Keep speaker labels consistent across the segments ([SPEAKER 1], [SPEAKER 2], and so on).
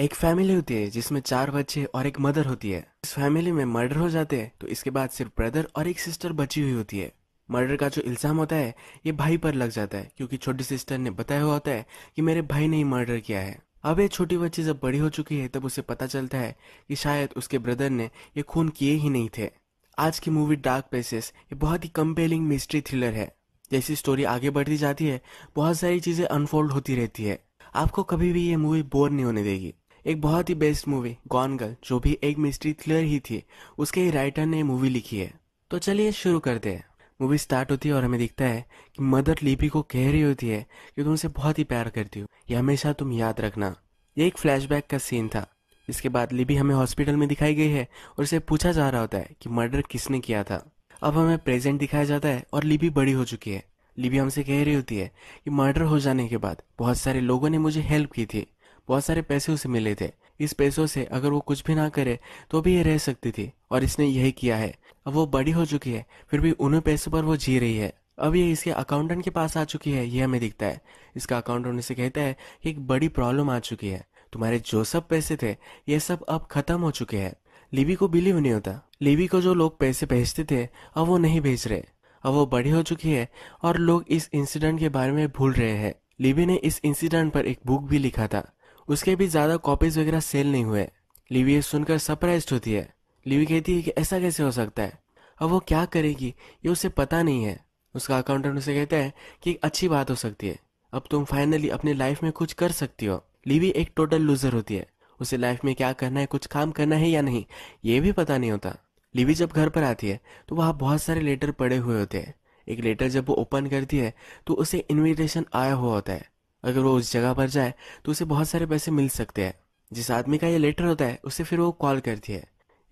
[SPEAKER 1] एक फैमिली होती है जिसमें चार बच्चे और एक मदर होती है इस फैमिली में मर्डर हो जाते हैं तो इसके बाद सिर्फ ब्रदर और एक सिस्टर बची हुई होती है मर्डर का जो इल्ज़ाम होता है ये भाई पर लग जाता है क्योंकि छोटी सिस्टर ने बताया हुआ होता है कि मेरे भाई ने ही मर्डर किया है अब ये छोटी बच्ची जब बड़ी हो चुकी है तब उसे पता चलता है कि शायद उसके ब्रदर ने ये खून किए ही नहीं थे आज की मूवी डार्क प्लेसेस ये बहुत ही कंपेलिंग मिस्ट्री थ्रिलर है जैसी स्टोरी आगे बढ़ती जाती है बहुत सारी चीज़ें अनफोल्ड होती रहती है आपको कभी भी ये मूवी बोर नहीं होने देगी एक बहुत ही बेस्ट मूवी गॉन गर्ल जो भी एक मिस्ट्री थ्रिलर ही थी उसके ही राइटर ने मूवी लिखी है तो चलिए शुरू करते हैं मूवी स्टार्ट होती है और हमें दिखता है कि मदर लिपी को कह रही होती है कि तुम उसे बहुत ही प्यार करती हो ये हमेशा तुम याद रखना ये एक फ्लैशबैक का सीन था इसके बाद लिबी हमें हॉस्पिटल में दिखाई गई है और उसे पूछा जा रहा होता है कि मर्डर किसने किया था अब हमें प्रेजेंट दिखाया जाता है और लिबी बड़ी हो चुकी है लिबी हमसे कह रही होती है कि मर्डर हो जाने के बाद बहुत सारे लोगों ने मुझे हेल्प की थी बहुत सारे पैसे उसे मिले थे इस पैसों से अगर वो कुछ भी ना करे तो भी ये रह सकती थी और इसने यही किया है अब वो बड़ी हो चुकी है फिर भी उन्हें पैसों पर वो जी रही है अब ये इसके अकाउंटेंट के पास आ चुकी है ये हमें दिखता है इसका अकाउंटेंट उसे कहता है कि एक बड़ी प्रॉब्लम आ चुकी है तुम्हारे जो सब पैसे थे ये सब अब खत्म हो चुके हैं लिबी को बिलीव नहीं होता लिबी को जो लोग पैसे भेजते थे अब वो नहीं भेज रहे अब वो बड़ी हो चुकी है और लोग इस इंसिडेंट के बारे में भूल रहे हैं लिबी ने इस इंसिडेंट पर एक बुक भी लिखा था उसके भी ज़्यादा कॉपीज वगैरह सेल नहीं हुए लिवी ये सुनकर सरप्राइज होती है लिवी कहती है कि ऐसा कैसे हो सकता है अब वो क्या करेगी ये उसे पता नहीं है उसका अकाउंटेंट उसे कहता है कि एक अच्छी बात हो सकती है अब तुम फाइनली अपनी लाइफ में कुछ कर सकती हो लिवी एक टोटल लूजर होती है उसे लाइफ में क्या करना है कुछ काम करना है या नहीं ये भी पता नहीं होता लिवी जब घर पर आती है तो वहाँ बहुत सारे लेटर पड़े हुए होते हैं एक लेटर जब वो ओपन करती है तो उसे इनविटेशन आया हुआ होता है अगर वो उस जगह पर जाए तो उसे बहुत सारे पैसे मिल सकते हैं जिस आदमी का ये लेटर होता है उसे फिर वो कॉल करती है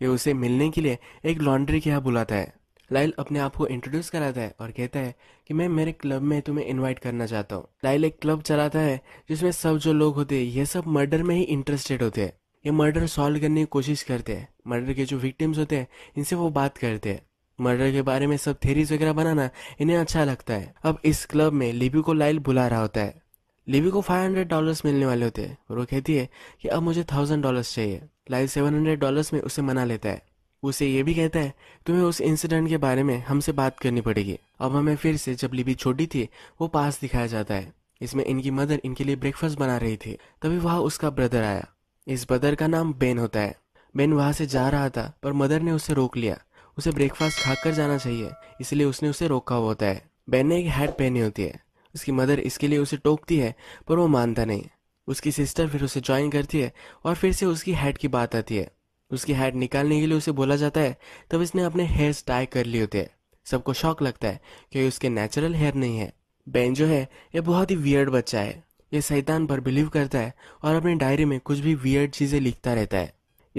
[SPEAKER 1] ये उसे मिलने के लिए एक लॉन्ड्री के यहाँ बुलाता है लाइल अपने आप को इंट्रोड्यूस कराता है और कहता है कि मैं मेरे क्लब में तुम्हें इनवाइट करना चाहता हूँ लाइल एक क्लब चलाता है जिसमें सब जो लोग होते हैं ये सब मर्डर में ही इंटरेस्टेड होते हैं ये मर्डर सॉल्व करने की कोशिश करते हैं मर्डर के जो विक्टिम्स होते हैं इनसे वो बात करते हैं मर्डर के बारे में सब थेरीज वगैरह बनाना इन्हें अच्छा लगता है अब इस क्लब में लिबी को लाइल बुला रहा होता है लिवी को फाइव हंड्रेड डॉलर्स मिलने वाले होते हैं और वो कहती है कि अब मुझे थाउजेंड डॉलर्स चाहिए लाइव सेवन हंड्रेड डॉलर्स में उसे मना लेता है उसे ये भी कहता है तुम्हें उस इंसिडेंट के बारे में हमसे बात करनी पड़ेगी अब हमें फिर से जब लिबी छोटी थी वो पास दिखाया जाता है इसमें इनकी मदर इनके लिए ब्रेकफास्ट बना रही थी तभी वहाँ उसका ब्रदर आया इस ब्रदर का नाम बेन होता है बेन वहाँ से जा रहा था पर मदर ने उसे रोक लिया उसे ब्रेकफास्ट खाकर जाना चाहिए इसलिए उसने उसे रोका हुआ होता है बेन ने एक हैट पहनी होती है उसकी मदर इसके लिए उसे टोकती है पर वो मानता नहीं उसकी सिस्टर फिर उसे ज्वाइन करती है और फिर से उसकी हेड की बात आती है उसकी हेड निकालने के लिए उसे बोला जाता है तब इसने अपने हेयर स्टाई कर लिए होते हैं सबको शौक लगता है क्योंकि उसके नेचुरल हेयर नहीं है बेन जो है ये बहुत ही वियर्ड बच्चा है ये सैतान पर बिलीव करता है और अपनी डायरी में कुछ भी वियर्ड चीज़ें लिखता रहता है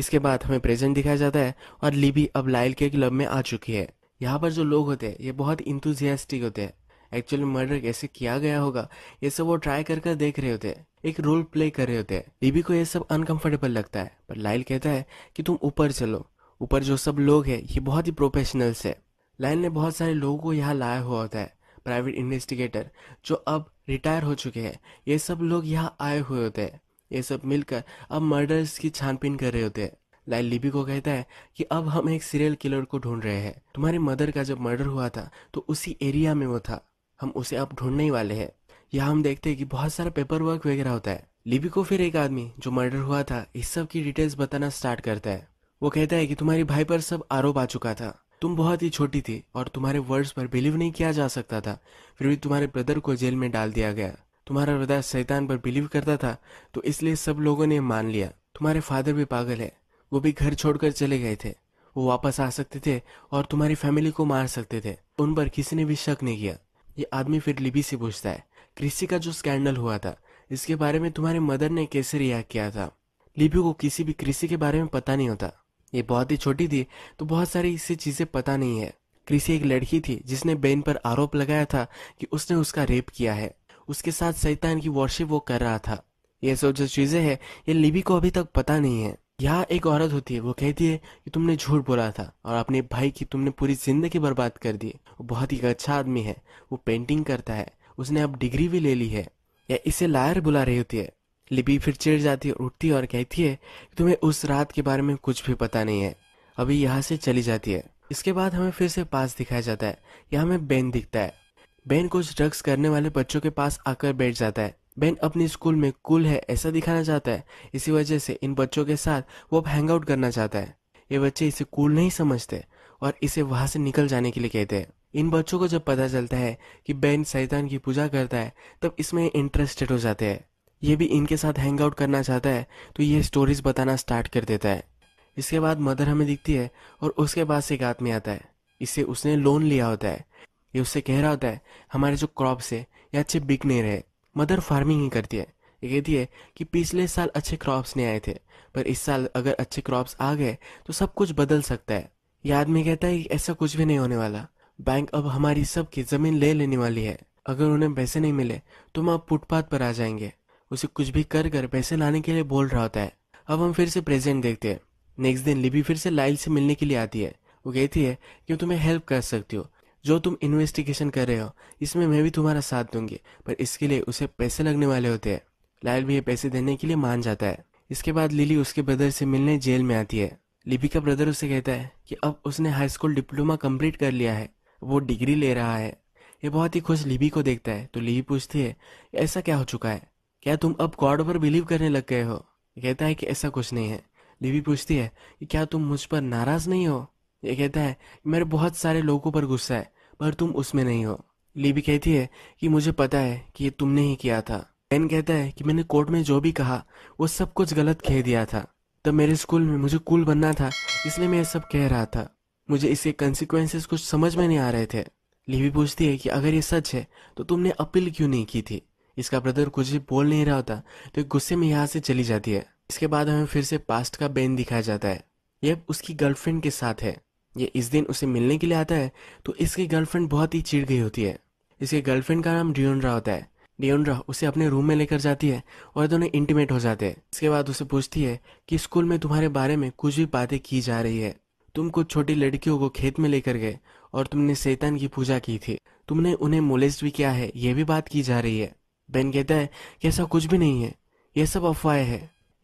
[SPEAKER 1] इसके बाद हमें प्रेजेंट दिखाया जाता है और लिबी अब लाइल के क्लब में आ चुकी है यहाँ पर जो लोग होते हैं ये बहुत इंतुजियास्टिक होते हैं एक्चुअल मर्डर कैसे किया गया होगा ये सब वो ट्राई कर कर देख रहे होते हैं एक रोल प्ले कर रहे होते हैं डीबी को ये सब अनकंफर्टेबल लगता है पर लाइल कहता है कि तुम ऊपर चलो ऊपर जो सब लोग हैं ये बहुत ही प्रोफेशनल्स है लाइल ने बहुत सारे लोगों को यहाँ लाया हुआ होता है प्राइवेट इन्वेस्टिगेटर जो अब रिटायर हो चुके हैं ये सब लोग यहाँ आए हुए होते हैं ये सब मिलकर अब मर्डर्स की छानबीन कर रहे होते हैं लाइल लिबी को कहता है कि अब हम एक सीरियल किलर को ढूंढ रहे हैं तुम्हारी मदर का जब मर्डर हुआ था तो उसी एरिया में वो था हम उसे अब ढूंढने ही वाले हैं यहाँ हम देखते हैं कि बहुत सारा पेपर वर्क वगैरह होता है लिबी को फिर एक आदमी जो मर्डर हुआ था इस सब की डिटेल्स बताना स्टार्ट करता है वो कहता है कि तुम्हारी भाई पर सब आरोप आ चुका था तुम बहुत ही छोटी थी और तुम्हारे वर्ड्स पर बिलीव नहीं किया जा सकता था फिर भी तुम्हारे ब्रदर को जेल में डाल दिया गया तुम्हारा हृदय शैतान पर बिलीव करता था तो इसलिए सब लोगों ने मान लिया तुम्हारे फादर भी पागल है वो भी घर छोड़कर चले गए थे वो वापस आ सकते थे और तुम्हारी फैमिली को मार सकते थे उन पर किसी ने भी शक नहीं किया ये आदमी फिर लिबी से पूछता है कृषि का जो स्कैंडल हुआ था इसके बारे में तुम्हारे मदर ने कैसे रिएक्ट किया था लिबी को किसी भी कृषि के बारे में पता नहीं होता ये बहुत ही छोटी थी तो बहुत सारी इससे चीजें पता नहीं है क्रिसी एक लड़की थी जिसने बेन पर आरोप लगाया था कि उसने उसका रेप किया है उसके साथ सैतान की वॉरशिप वो कर रहा था ये सब जो चीजें हैं ये लिबी को अभी तक पता नहीं है यहाँ एक औरत होती है वो कहती है कि तुमने झूठ बोला था और अपने भाई की तुमने पूरी जिंदगी बर्बाद कर दी वो बहुत ही अच्छा आदमी है वो पेंटिंग करता है उसने अब डिग्री भी ले ली है या इसे लायर बुला रही होती है लिपि फिर चिड़ जाती है उठती है और कहती है कि तुम्हें उस रात के बारे में कुछ भी पता नहीं है अभी यहाँ से चली जाती है इसके बाद हमें फिर से पास दिखाया जाता है यहाँ हमें बेन दिखता है बेन कुछ ड्रग्स करने वाले बच्चों के पास आकर बैठ जाता है बेन अपने स्कूल में कूल है ऐसा दिखाना चाहता है इसी वजह से इन बच्चों के साथ वो अब हैंग आउट करना चाहता है ये बच्चे इसे कूल नहीं समझते और इसे वहां से निकल जाने के लिए कहते हैं इन बच्चों को जब पता चलता है कि बेन सैतान की पूजा करता है तब इसमें इंटरेस्टेड हो जाते हैं ये भी इनके साथ हैंग आउट करना चाहता है तो ये स्टोरीज बताना स्टार्ट कर देता है इसके बाद मदर हमें दिखती है और उसके बाद से एक आदमी आता है इससे उसने लोन लिया होता है ये उससे कह रहा होता है हमारे जो क्रॉप्स है ये अच्छे बिक नहीं रहे मदर फार्मिंग ही करती है ये कहती है कि पिछले साल अच्छे क्रॉप्स नहीं आए थे पर इस साल अगर अच्छे क्रॉप्स आ गए तो सब कुछ बदल सकता है ये आदमी कहता है कि ऐसा कुछ भी नहीं होने वाला बैंक अब हमारी सबकी जमीन ले लेने वाली है अगर उन्हें पैसे नहीं मिले तो हम अब फुटपाथ पर आ जाएंगे उसे कुछ भी कर कर पैसे लाने के लिए बोल रहा होता है अब हम फिर से प्रेजेंट देखते हैं नेक्स्ट दिन लिबी फिर से लाइल से मिलने के लिए आती है वो कहती है कि तुम्हें हेल्प कर सकती हो जो तुम इन्वेस्टिगेशन कर रहे हो इसमें मैं भी तुम्हारा साथ दूंगी पर इसके लिए उसे पैसे लगने वाले होते हैं लायल भी ये पैसे देने के लिए मान जाता है इसके बाद लिली उसके ब्रदर से मिलने जेल में आती है लिपी का ब्रदर उसे कहता है कि अब उसने हाई स्कूल डिप्लोमा कंप्लीट कर लिया है वो डिग्री ले रहा है ये बहुत ही खुश लिबी को देखता है तो लिपी पूछती है ऐसा क्या हो चुका है क्या तुम अब गॉड पर बिलीव करने लग गए हो कहता है कि ऐसा कुछ नहीं है लिबी पूछती है कि क्या तुम मुझ पर नाराज नहीं हो ये कहता है मेरे बहुत सारे लोगों पर गुस्सा है पर तुम उसमें नहीं हो लीबी कहती है कि मुझे पता है कि ये तुमने ही किया था बेन कहता है कि मैंने कोर्ट में जो भी कहा वो सब कुछ गलत कह दिया था तब मेरे स्कूल में मुझे कूल बनना था इसलिए मैं ये सब कह रहा था मुझे इसके कंसिक्वेंसेस कुछ समझ में नहीं आ रहे थे लीवी पूछती है कि अगर ये सच है तो तुमने अपील क्यों नहीं की थी इसका ब्रदर कुछ भी बोल नहीं रहा होता तो गुस्से में यहाँ से चली जाती है इसके बाद हमें फिर से पास्ट का बेन दिखाया जाता है यह उसकी गर्लफ्रेंड के साथ है ये इस दिन उसे मिलने के लिए आता है तो इसकी गर्लफ्रेंड बहुत ही चिड़ गई होती है इसके गर्लफ्रेंड का नाम डियोनरा होता है डियोनरा उसे अपने रूम में लेकर जाती है और दोनों इंटीमेट हो जाते हैं इसके बाद उसे पूछती है कि स्कूल में तुम्हारे बारे में कुछ भी बातें की जा रही है तुम कुछ छोटी लड़कियों को खेत में लेकर गए और तुमने शैतान की पूजा की थी तुमने उन्हें मोलेस्ट भी किया है यह भी बात की जा रही है बेन कहता है कि ऐसा कुछ भी नहीं है यह सब अफवाह है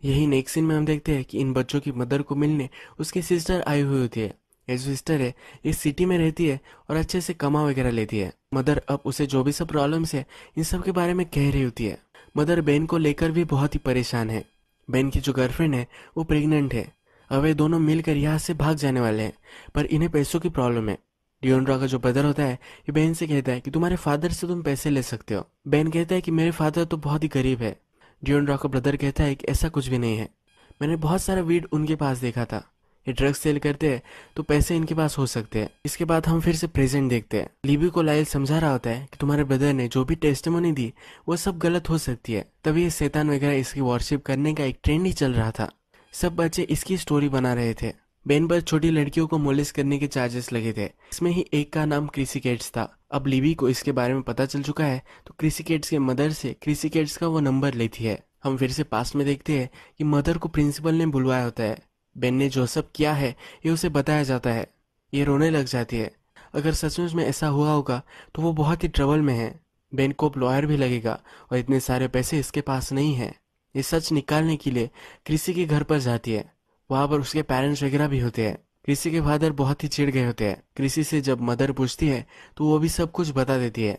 [SPEAKER 1] यही नेक्स्ट सीन में हम देखते हैं कि इन बच्चों की मदर को मिलने उसकी सिस्टर आई हुई होती है जो सिस्टर है ये सिटी में रहती है और अच्छे से कमा वगैरह लेती है मदर अब उसे जो भी सब प्रॉब्लम्स है इन सब के बारे में कह रही होती है मदर बेन को लेकर भी बहुत ही परेशान है बेन की जो गर्लफ्रेंड है वो प्रेग्नेंट है अब ये दोनों मिलकर यहाँ से भाग जाने वाले हैं पर इन्हें पैसों की प्रॉब्लम है डियोनड्रा का जो ब्रदर होता है ये बहन से कहता है कि तुम्हारे फादर से तुम पैसे ले सकते हो बहन कहता है कि मेरे फादर तो बहुत ही गरीब है डियोनड्रा का ब्रदर कहता है कि ऐसा कुछ भी नहीं है मैंने बहुत सारा वीड उनके पास देखा था ये ड्रग्स सेल करते हैं तो पैसे इनके पास हो सकते हैं इसके बाद हम फिर से प्रेजेंट देखते हैं लिबी को लाइल समझा रहा होता है कि तुम्हारे ब्रदर ने जो भी टेस्टमोनी दी वो सब गलत हो सकती है तभी ये शैतान वगैरह इसकी वॉरशिप करने का एक ट्रेंड ही चल रहा था सब बच्चे इसकी स्टोरी बना रहे थे बेन पर छोटी लड़कियों को मोलिस करने के चार्जेस लगे थे इसमें ही एक का नाम क्रिसिकेट्स था अब लिबी को इसके बारे में पता चल चुका है तो क्रिसिकेट्स के मदर से क्रिसिकेट्स का वो नंबर लेती है हम फिर से पास में देखते हैं कि मदर को प्रिंसिपल ने बुलवाया होता है बेन ने जो सब किया है ये उसे बताया जाता है ये रोने लग जाती है अगर सचमुच में ऐसा हुआ होगा तो वो बहुत ही ट्रबल में है बेन को लॉयर भी लगेगा और इतने सारे पैसे इसके पास नहीं है ये सच निकालने के लिए कृषि के घर पर जाती है वहां पर उसके पेरेंट्स वगैरह भी होते हैं कृषि के फादर बहुत ही चिढ़ गए होते हैं कृषि से जब मदर पूछती है तो वो भी सब कुछ बता देती है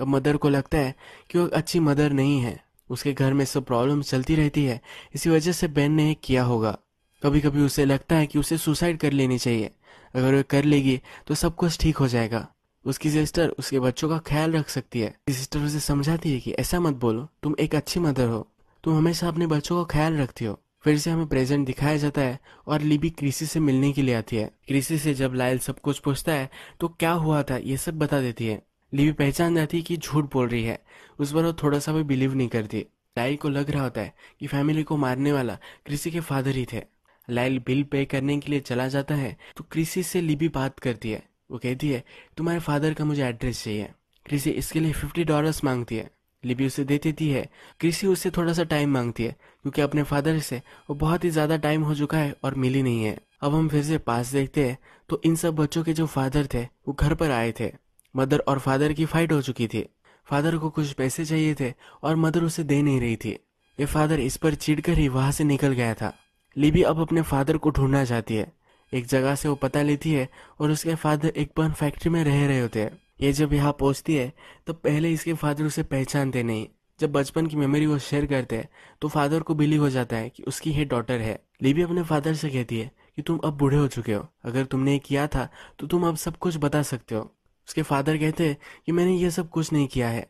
[SPEAKER 1] अब मदर को लगता है कि वो अच्छी मदर नहीं है उसके घर में सब प्रॉब्लम चलती रहती है इसी वजह से बेन ने किया होगा कभी कभी उसे लगता है कि उसे सुसाइड कर लेनी चाहिए अगर वह कर लेगी तो सब कुछ ठीक हो जाएगा उसकी सिस्टर उसके बच्चों का ख्याल रख सकती है सिस्टर उसे समझाती है कि ऐसा मत बोलो तुम एक अच्छी मदर हो तुम हमेशा अपने बच्चों का ख्याल रखती हो फिर से हमें प्रेजेंट दिखाया जाता है और लिबी कृषि से मिलने के लिए आती है कृषि से जब लायल सब कुछ पूछता है तो क्या हुआ था ये सब बता देती है लिबी पहचान जाती है कि झूठ बोल रही है उस पर वो थोड़ा सा भी बिलीव नहीं करती लायल को लग रहा होता है कि फैमिली को मारने वाला कृषि के फादर ही थे लाइल बिल पे करने के लिए चला जाता है तो क्रिसी से लिबी बात करती है वो कहती है तुम्हारे फादर का मुझे एड्रेस चाहिए क्रिसी इसके लिए फिफ्टी डॉलर्स मांगती है लिबी उसे दे देती है क्रिसी उससे थोड़ा सा टाइम मांगती है क्योंकि अपने फादर से वो बहुत ही ज्यादा टाइम हो चुका है और मिली नहीं है अब हम फिर से पास देखते हैं तो इन सब बच्चों के जो फादर थे वो घर पर आए थे मदर और फादर की फाइट हो चुकी थी फादर को कुछ पैसे चाहिए थे और मदर उसे दे नहीं रही थी ये फादर इस पर चिड़ कर ही वहां से निकल गया था लिबी अब अपने फादर को ढूंढना चाहती है एक जगह से वो पता लेती है और उसके फादर एक बर्न फैक्ट्री में रह रहे होते हैं ये जब यहाँ पहुँचती है तो पहले इसके फादर उसे पहचानते नहीं जब बचपन की मेमोरी वो शेयर करते हैं तो फादर को बिलीव हो जाता है कि उसकी ये डॉटर है लिबी अपने फादर से कहती है कि तुम अब बूढ़े हो चुके हो अगर तुमने ये किया था तो तुम अब सब कुछ बता सकते हो उसके फादर कहते हैं कि मैंने ये सब कुछ नहीं किया है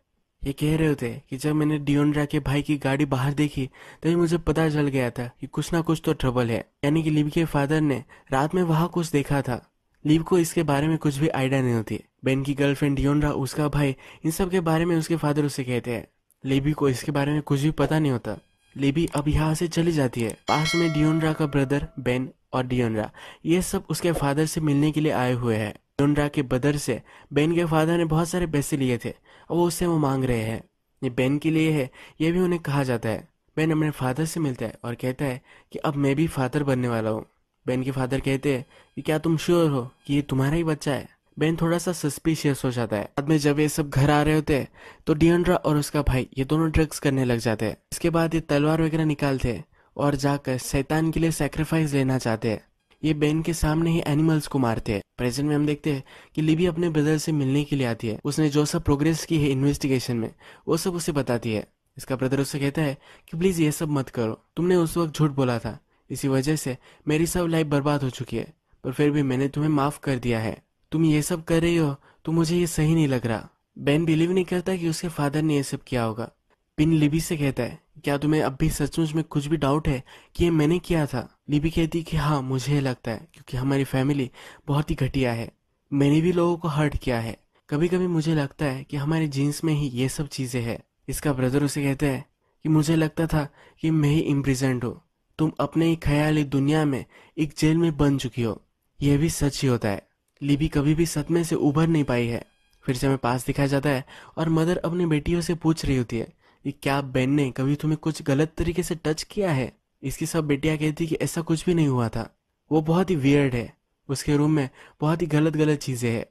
[SPEAKER 1] ये कह रहे होते कि जब मैंने डियोंड्रा के भाई की गाड़ी बाहर देखी तभी मुझे पता चल गया था कि कुछ ना कुछ तो ट्रबल है यानी कि लिव के फादर ने रात में वहां कुछ देखा था लिव को इसके बारे में कुछ भी आइडिया नहीं होती बेन की गर्लफ्रेंड डियोनरा उसका भाई इन सब के बारे में उसके फादर उसे कहते हैं लिबी को इसके बारे में कुछ भी पता नहीं होता लिबी अब यहाँ से चली जाती है पास में डियोनरा का ब्रदर बेन और डियोनरा ये सब उसके फादर से मिलने के लिए आए हुए हैं जोनरा के बदर से बेन के फादर ने बहुत सारे पैसे लिए थे और वो उससे वो मांग रहे हैं ये बेन के लिए है ये भी उन्हें कहा जाता है बेन अपने फादर से मिलता है और कहता है कि अब मैं भी फादर बनने वाला हूँ बेन के फादर कहते हैं कि क्या तुम श्योर हो कि ये तुम्हारा ही बच्चा है बेन थोड़ा सा सस्पिशियस हो जाता है बाद में जब ये सब घर आ रहे होते हैं तो डियंड्रा और उसका भाई ये दोनों ड्रग्स करने लग जाते हैं इसके बाद ये तलवार वगैरह निकालते हैं और जाकर शैतान के लिए सेक्रीफाइस लेना चाहते हैं ये बेन के सामने ही एनिमल्स को मारते हैं प्रेजेंट में हम देखते हैं कि लिबी अपने ब्रदर से मिलने के लिए आती है उसने जो सब प्रोग्रेस की है इन्वेस्टिगेशन में वो सब उसे बताती है इसका ब्रदर उसे कहता है कि प्लीज ये सब मत करो तुमने उस वक्त झूठ बोला था इसी वजह से मेरी सब लाइफ बर्बाद हो चुकी है पर फिर भी मैंने तुम्हें माफ कर दिया है तुम ये सब कर रही हो तो मुझे ये सही नहीं लग रहा बेन बिलीव नहीं करता कि उसके फादर ने ये सब किया होगा पिन लिबी से कहता है क्या तुम्हें अब भी सचमुच में कुछ भी डाउट है कि ये मैंने किया था लिबी कहती कि हाँ मुझे लगता है क्योंकि हमारी फैमिली बहुत ही घटिया है मैंने भी लोगों को हर्ट किया है कभी कभी मुझे लगता है कि हमारे जीन्स में ही ये सब चीज़ें हैं इसका ब्रदर उसे कहता है कि मुझे लगता था कि मैं ही इम्प्रिजेंट हूँ तुम अपने ही ख्याली दुनिया में एक जेल में बन चुकी हो यह भी सच ही होता है लिबी कभी भी सदमे से उभर नहीं पाई है फिर से हमें पास दिखाया जाता है और मदर अपनी बेटियों से पूछ रही होती है कि क्या बेन ने कभी तुम्हें कुछ गलत तरीके से टच किया है इसकी सब बेटियां कहती कि ऐसा कुछ भी नहीं हुआ था वो बहुत ही वियर्ड है उसके रूम में बहुत ही गलत गलत चीजें हैं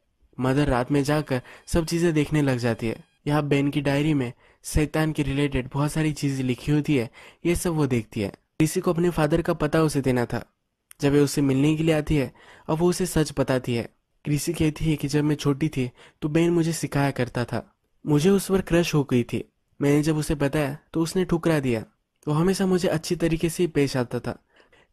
[SPEAKER 1] मदर रात में जाकर सब चीजें देखने लग जाती है यहाँ बेन की डायरी में शैतान के रिलेटेड बहुत सारी चीजें लिखी होती है ये सब वो देखती है ऋषि को अपने फादर का पता उसे देना था जब वे उसे मिलने के लिए आती है अब वो उसे सच बताती है कृषि कहती है कि जब मैं छोटी थी तो बेन मुझे सिखाया करता था मुझे उस पर क्रश हो गई थी मैंने जब उसे बताया तो उसने ठुकरा दिया वो हमेशा मुझे अच्छी तरीके से पेश आता था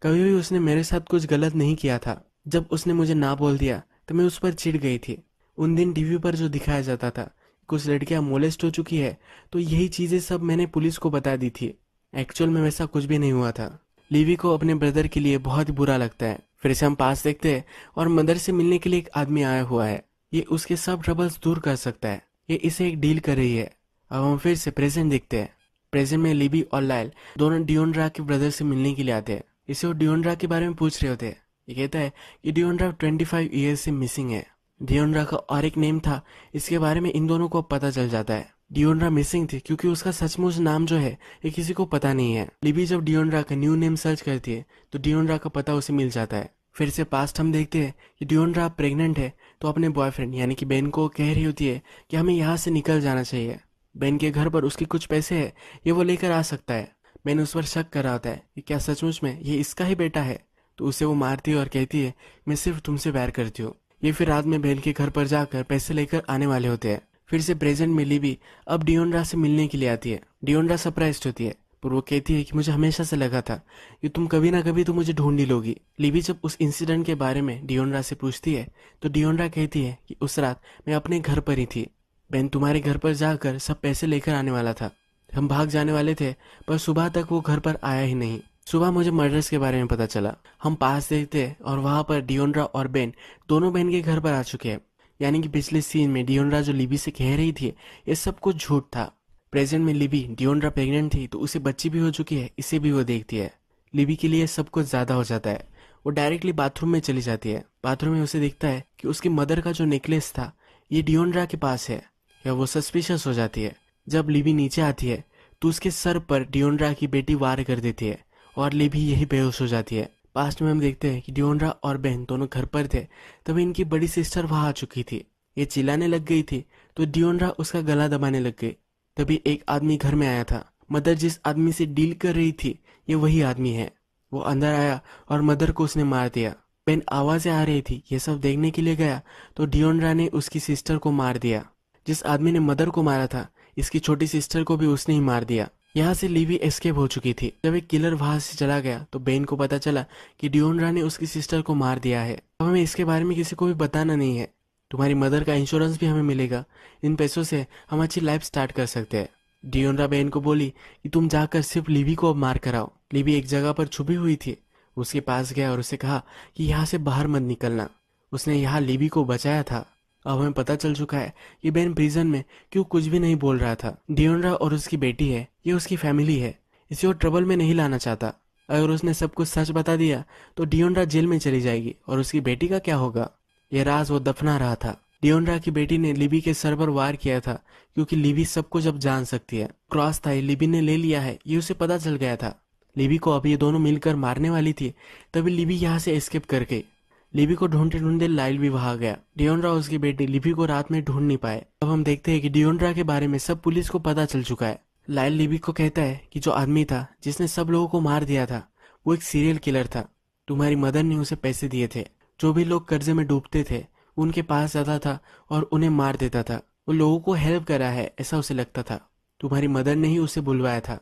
[SPEAKER 1] कभी भी उसने मेरे साथ कुछ गलत नहीं किया था जब उसने मुझे ना बोल दिया तो मैं उस पर चिढ़ गई थी उन दिन टीवी पर जो दिखाया जाता था कुछ लड़कियां मोलेस्ट हो चुकी है तो यही चीजें सब मैंने पुलिस को बता दी थी एक्चुअल में वैसा कुछ भी नहीं हुआ था लीवी को अपने ब्रदर के लिए बहुत बुरा लगता है फिर से हम पास देखते हैं और मदर से मिलने के लिए एक आदमी आया हुआ है ये उसके सब ट्रबल्स दूर कर सकता है ये इसे एक डील कर रही है अब हम फिर से प्रेजेंट देखते हैं प्रेजेंट में लिबी और लाइल दोनों डिओनड्रा के ब्रदर से मिलने के लिए आते हैं इसे वो डियोनड्रा के बारे में पूछ रहे होते ये कहता है कि डिओनड्रा ट्वेंटी फाइव ईयर से मिसिंग है डियोनड्रा का और एक नेम था इसके बारे में इन दोनों को अब पता चल जाता है डिओनड्रा मिसिंग थी क्योंकि उसका सचमुच नाम जो है ये किसी को पता नहीं है लिबी जब डिओनड्रा का न्यू नेम सर्च करती है तो डियोनड्रा का पता उसे मिल जाता है फिर से पास्ट हम देखते हैं कि डियोनड्रा प्रेग्नेंट है तो अपने बॉयफ्रेंड यानी कि बेन को कह रही होती है कि हमें यहाँ से निकल जाना चाहिए बेन के घर पर उसके कुछ पैसे है ये वो लेकर आ सकता है मैंने उस पर शक कर रहा होता है कि क्या सचमुच में ये इसका ही बेटा है तो उसे वो मारती है और कहती है मैं सिर्फ तुमसे बैर करती हूँ ये फिर रात में बेन के घर पर जाकर पैसे लेकर आने वाले होते हैं फिर से प्रेजेंट मिली भी अब डियोनरा से मिलने के लिए आती है डियोनरा सरप्राइज होती है पर वो कहती है कि मुझे हमेशा से लगा था कि तुम कभी ना कभी तो मुझे ढूंढी लोगी लिबी जब उस इंसिडेंट के बारे में डियोनरा से पूछती है तो डियोनरा कहती है कि उस रात मैं अपने घर पर ही थी बहन तुम्हारे घर पर जाकर सब पैसे लेकर आने वाला था हम भाग जाने वाले थे पर सुबह तक वो घर पर आया ही नहीं सुबह मुझे मर्डर्स के बारे में पता चला हम पास देखते और वहां पर डियोनरा और बेन दोनों बहन के घर पर आ चुके हैं यानी कि पिछले सीन में डियोनरा जो लिबी से कह रही थी ये सब कुछ झूठ था प्रेजेंट में लिबी डियोनरा प्रेग्नेंट थी तो उसे बच्ची भी हो चुकी है इसे भी वो देखती है लिबी के लिए सब कुछ ज्यादा हो जाता है वो डायरेक्टली बाथरूम में चली जाती है बाथरूम में उसे देखता है कि उसकी मदर का जो नेकलेस था ये डियोनरा के पास है या वो सस्पिशियस हो जाती है जब लिबी नीचे आती है तो उसके सर पर डियोड्रा की बेटी वार कर देती है और लिबी यही बेहोश हो जाती है पास्ट में हम देखते हैं कि डियोड्रा और बहन दोनों घर पर थे तभी इनकी बड़ी सिस्टर वहां आ चुकी थी ये चिल्लाने लग गई थी तो डियोड्रा उसका गला दबाने लग गई तभी एक आदमी घर में आया था मदर जिस आदमी से डील कर रही थी ये वही आदमी है वो अंदर आया और मदर को उसने मार दिया बहन आवाजें आ रही थी ये सब देखने के लिए गया तो डियोड्रा ने उसकी सिस्टर को मार दिया जिस आदमी ने मदर को मारा था इसकी छोटी सिस्टर को भी उसने ही मार दिया यहाँ से लिवी एस्केप हो चुकी थी जब एक किलर वहां से चला गया तो बेन को पता चला कि डियोनरा ने उसकी सिस्टर को मार दिया है अब हमें इसके बारे में किसी को भी बताना नहीं है तुम्हारी मदर का इंश्योरेंस भी हमें मिलेगा इन पैसों से हम अच्छी लाइफ स्टार्ट कर सकते हैं डियोनरा बेन को बोली कि तुम जाकर सिर्फ लिवी को अब मार कराओ लिवी एक जगह पर छुपी हुई थी उसके पास गया और उसे कहा कि यहाँ से बाहर मत निकलना उसने यहाँ लिवी को बचाया था अब हमें पता चल चुका है कि बेन प्रिजन में क्यों कुछ भी नहीं बोल रहा था डियोनरा और उसकी बेटी है ये उसकी फैमिली है इसे और ट्रबल में नहीं लाना चाहता अगर उसने सब कुछ सच बता दिया तो डियोनरा जेल में चली जाएगी और उसकी बेटी का क्या होगा यह राज वो दफना रहा था डियोनरा की बेटी ने लिबी के सर पर वार किया था क्योंकि लिबी सब कुछ अब जान सकती है क्रॉस था लिबी ने ले लिया है ये उसे पता चल गया था लिबी को अब ये दोनों मिलकर मारने वाली थी तभी लिबी यहाँ से एस्केप करके लिबी को ढूंढते ढूंढते लाइल भी वहां गया डियोनरा उसकी बेटी लिबी को रात में ढूंढ नहीं पाए अब हम देखते हैं कि डियोनरा के बारे में सब पुलिस को पता चल चुका है लाइल लिबी को कहता है कि जो आदमी था जिसने सब लोगों को मार दिया था वो एक सीरियल किलर था तुम्हारी मदर ने उसे पैसे दिए थे जो भी लोग कर्जे में डूबते थे उनके पास जाता था और उन्हें मार देता था वो लोगों को हेल्प करा है ऐसा उसे लगता था तुम्हारी मदर ने ही उसे बुलवाया था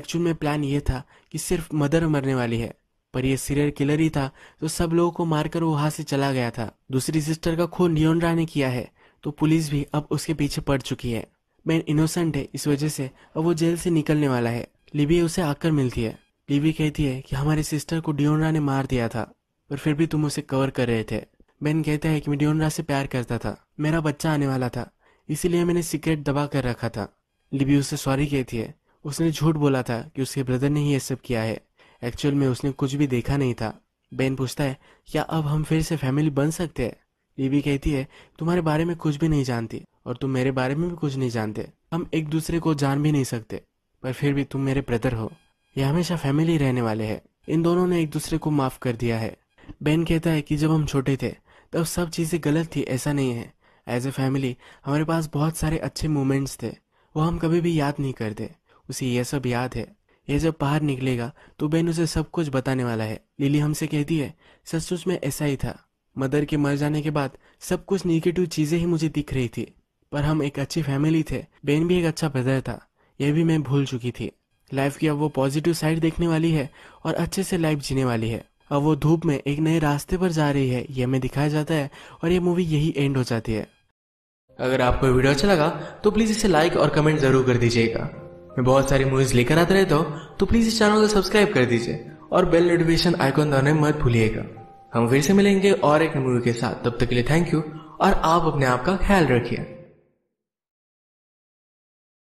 [SPEAKER 1] एक्चुअल में प्लान ये था कि सिर्फ मदर मरने वाली है पर ये सीरियल किलर ही था तो सब लोगों को मारकर वो वहां से चला गया था दूसरी सिस्टर का खून नियोनरा ने किया है तो पुलिस भी अब उसके पीछे पड़ चुकी है मैन इनोसेंट है इस वजह से अब वो जेल से निकलने वाला है लिबी उसे आकर मिलती है लिबी कहती है कि हमारे सिस्टर को डियोनरा ने मार दिया था पर फिर भी तुम उसे कवर कर रहे थे बेन कहता है कि मैं डियोनरा से प्यार करता था मेरा बच्चा आने वाला था इसीलिए मैंने सिगरेट दबा कर रखा था लिबी उसे सॉरी कहती है उसने झूठ बोला था कि उसके ब्रदर ने ही ये सब किया है एक्चुअल में उसने कुछ भी देखा नहीं था बेन पूछता है क्या अब हम फिर से फैमिली बन सकते हैं लीवी कहती है तुम्हारे बारे में कुछ भी नहीं जानती और तुम मेरे बारे में भी कुछ नहीं जानते हम एक दूसरे को जान भी नहीं सकते पर फिर भी तुम मेरे ब्रदर हो ये हमेशा फैमिली रहने वाले हैं इन दोनों ने एक दूसरे को माफ कर दिया है बेन कहता है कि जब हम छोटे थे तब सब चीज़ें गलत थी ऐसा नहीं है एज ए फैमिली हमारे पास बहुत सारे अच्छे मोमेंट्स थे वो हम कभी भी याद नहीं करते उसे यह सब याद है ये जब बाहर निकलेगा तो बेन उसे सब कुछ बताने वाला है लिली हमसे कहती है सचमुच में ऐसा ही था मदर के मर जाने के बाद सब कुछ निगेटिव चीज़ें ही मुझे दिख रही थी पर हम एक अच्छी फैमिली थे बेन भी एक अच्छा ब्रदर था यह भी मैं भूल चुकी थी लाइफ की अब वो पॉजिटिव साइड देखने वाली है और अच्छे से लाइफ जीने वाली है अब वो धूप में एक नए रास्ते पर जा रही है यह हमें दिखाया जाता है और ये मूवी यही एंड हो जाती है अगर आपको वीडियो अच्छा लगा तो प्लीज़ इसे लाइक और कमेंट ज़रूर कर दीजिएगा मैं बहुत सारी मूवीज लेकर आता रहता हूँ तो प्लीज तो इस चैनल को सब्सक्राइब कर दीजिए और बेल नोटिफिकेशन आइकॉन दबाने मत भूलिएगा हम फिर से मिलेंगे और एक मूवी के साथ तब तक के लिए थैंक यू और आप अपने आप का ख्याल रखिए